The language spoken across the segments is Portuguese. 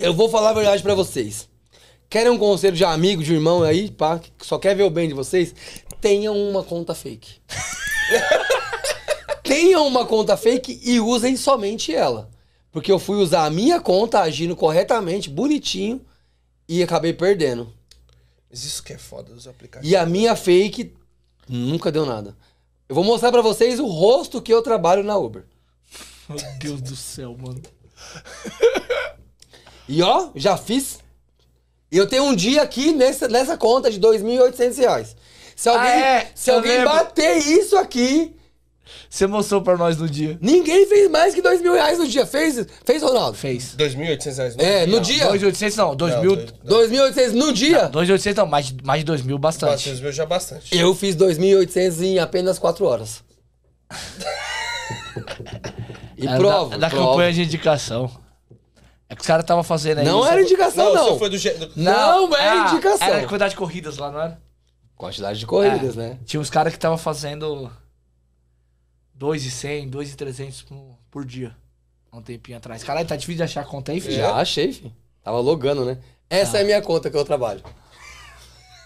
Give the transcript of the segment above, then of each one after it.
Eu vou falar a verdade para vocês. Querem um conselho de amigo, de irmão aí, pá, que só quer ver o bem de vocês? Tenham uma conta fake. tenham uma conta fake e usem somente ela. Porque eu fui usar a minha conta agindo corretamente, bonitinho, e acabei perdendo. Mas isso que é foda dos aplicativos. E a minha fake nunca deu nada. Eu vou mostrar para vocês o rosto que eu trabalho na Uber. Meu Deus do céu, mano. E ó, já fiz. Eu tenho um dia aqui nessa, nessa conta de R$ 2.800. Se ah, alguém, ah, é? se alguém bater isso aqui. Você mostrou pra nós no dia. Ninguém fez mais que dois mil reais no dia. Fez, fez Ronaldo? Fez. 2.800 reais no é, dia. É, no dia. 2.800 não, R$ 2.800 no dia? R$ 2.800 não, mais, mais de 2.000 bastante. mil já bastante. Eu fiz 2.800 em apenas 4 horas. e é, prova. Da, da prova. campanha de indicação. É que os caras estavam fazendo aí. Não era indicação, não. Não, foi do, ge... não, não é ah, indicação. Era quantidade de corridas lá, não era? Quantidade de corridas, é. né? Tinha uns caras que estavam fazendo 2,100, 2,300 por dia. Um tempinho atrás. Caralho, tá difícil de achar a conta aí, filho? Já achei, filho. Tava logando, né? Essa ah. é a minha conta que eu trabalho.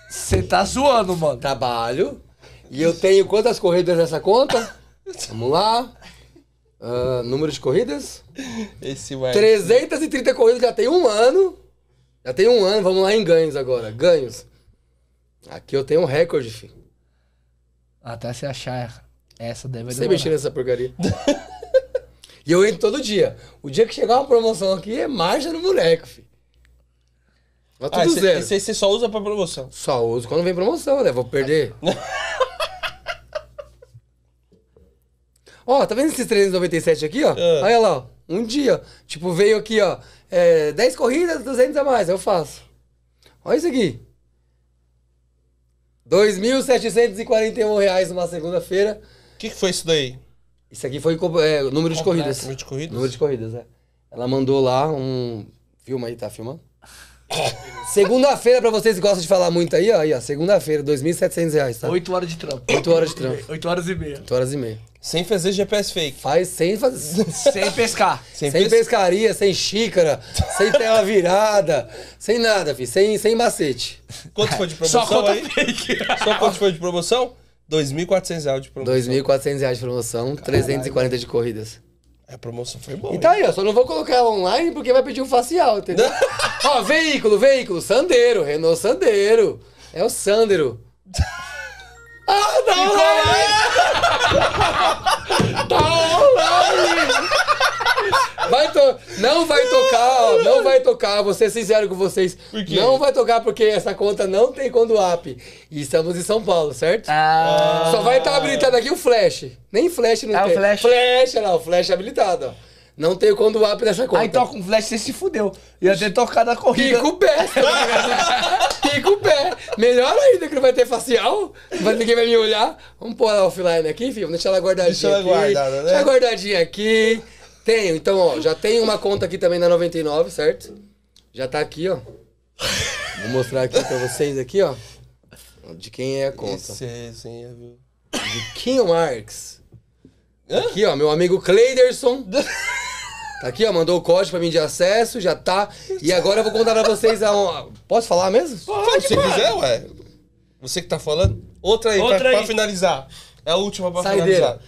Você tá zoando, mano. Trabalho. E eu tenho quantas corridas nessa conta? Vamos lá. Uh, ah, número de corridas? Esse vai. 330 corridas, já tem um ano. Já tem um ano, vamos lá em ganhos agora. Ganhos. Aqui eu tenho um recorde, filho. Até se achar essa deve Você mexer nessa porcaria. e eu entro todo dia. O dia que chegar uma promoção aqui é margem no boneco, filho. Mas ah, tudo ah, cê, zero. Você só usa pra promoção? Só uso quando vem promoção, né? Vou perder. Ó, tá vendo esses 397 aqui, ó? Ah. Olha lá, Um dia. Tipo, veio aqui, ó. É, 10 corridas, 200 a mais. Eu faço. Olha isso aqui. R$ reais numa segunda-feira. O que, que foi isso daí? Isso aqui foi é, número de corridas. Número de corridas? Número de corridas, é. Ela mandou lá um. Filma aí, tá filmando? Segunda-feira, pra vocês que gostam de falar muito aí, ó. Aí, ó segunda-feira, R$ 2.700, tá? 8 horas de trampo. 8 horas de trampo. 8 horas e meia. 8 horas e meia. Sem fazer GPS fake. Faz sem fazer. Sem pescar. Sem, sem pes... pescaria, sem xícara, sem tela virada, sem nada, filho. Sem, sem macete. Quanto foi de promoção Só conta aí? fake. Só quanto foi de promoção? R$ 2.400 de promoção. R$ 2.400 de promoção, Caralho. 340 de corridas. A promoção foi boa. Então aí, eu só não vou colocar ela online porque vai pedir um facial, entendeu? Ó, veículo, veículo, Sandeiro, Renault Sandeiro. É o Sandero. Vai to... Não vai tocar, ó, não vai tocar, vou ser sincero com vocês. Por quê? Não vai tocar porque essa conta não tem quando app. E estamos em São Paulo, certo? Ah. Só vai estar tá habilitado aqui o flash. Nem flash não ah, tem. O flash. flash, lá, o flash habilitado, ó. Não tem quando o app nessa conta. Aí toca um flash, você se fudeu. Ia ter tocado a corrida. Fica o pé. Fica o pé. Melhor ainda que não vai ter facial. Mas ninguém vai me olhar. Vamos pôr ela offline aqui, filho. deixar ela guardadinha Deixa ela aqui. Guardada, né? Deixa ela guardadinha aqui. Tenho, então, ó, já tem uma conta aqui também na 99, certo? Já tá aqui, ó. Vou mostrar aqui pra vocês aqui, ó. De quem é a conta. Esse é, é viu? De o Marx. Aqui, ó, meu amigo Cleiderson. Tá aqui, ó, mandou o código pra mim de acesso, já tá. E agora eu vou contar pra vocês a... Um... Posso falar mesmo? Pode, se quiser, ué. Você que tá falando. Outra aí, Outra pra, aí. pra finalizar. É a última pra Saideira. finalizar.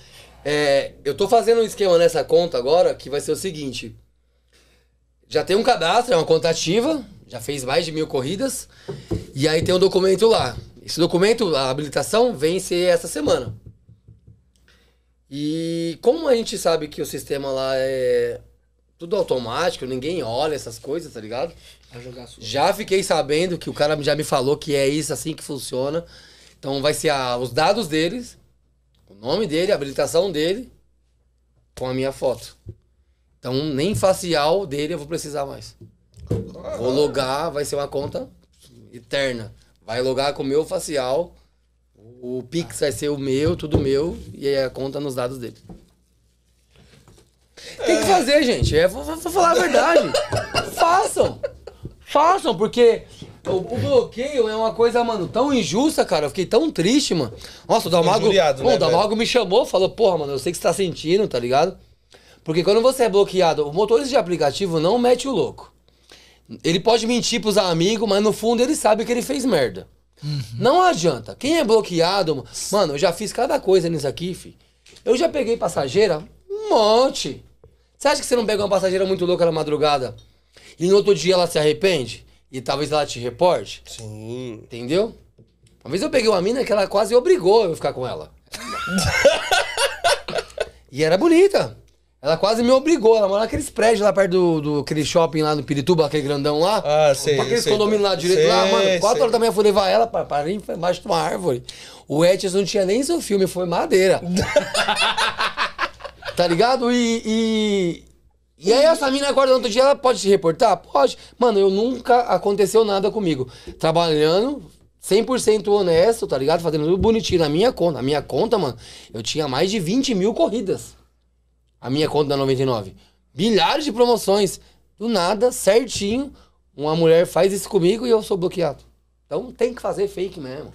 É, eu tô fazendo um esquema nessa conta agora que vai ser o seguinte. Já tem um cadastro, é uma conta ativa, já fez mais de mil corridas. E aí tem um documento lá. Esse documento, a habilitação, vence essa semana. E como a gente sabe que o sistema lá é tudo automático, ninguém olha essas coisas, tá ligado? Já fiquei sabendo que o cara já me falou que é isso assim que funciona. Então vai ser a, os dados deles nome dele, habilitação dele, com a minha foto. Então nem facial dele eu vou precisar mais. Vou logar, vai ser uma conta eterna. Vai logar com o meu facial, o Pix vai ser o meu, tudo meu, e aí a conta nos dados dele. Tem que é. fazer, gente. É, vou, vou falar a verdade. Façam. Façam, porque o, o, bloqueio é uma coisa, mano, tão injusta, cara. Eu fiquei tão triste, mano. Nossa, o Dalmago. bom, né, o Dalmago velho? me chamou, falou, porra, mano, eu sei que você tá sentindo, tá ligado? Porque quando você é bloqueado, o motorista de aplicativo não mete o louco. Ele pode mentir pros amigos, mas no fundo ele sabe que ele fez merda. Uhum. Não adianta. Quem é bloqueado, mano, eu já fiz cada coisa nisso aqui, fi. Eu já peguei passageira um monte. Você acha que você não pega uma passageira muito louca na madrugada e no outro dia ela se arrepende? E talvez ela te reporte. Sim. Entendeu? Uma vez eu peguei uma mina que ela quase obrigou eu ficar com ela. e era bonita. Ela quase me obrigou. Ela morava naqueles prédios lá perto do, do aquele shopping lá no Pirituba, aquele grandão lá. Ah, sei. Aqueles sei, condomínio lá direito sei, lá, mano. Quatro sei. horas da manhã fui levar ela pra, pra ir embaixo de uma árvore. O Edson não tinha nem seu filme, foi madeira. tá ligado? E, e, e aí essa mina acorda no outro dia, ela pode se reportar? Pode. Mano, eu nunca aconteceu nada comigo. Trabalhando, 100% honesto, tá ligado? Fazendo tudo bonitinho na minha conta. Na minha conta, mano, eu tinha mais de 20 mil corridas. A minha conta da 99. Bilhares de promoções. Do nada, certinho, uma mulher faz isso comigo e eu sou bloqueado. Então tem que fazer fake mesmo.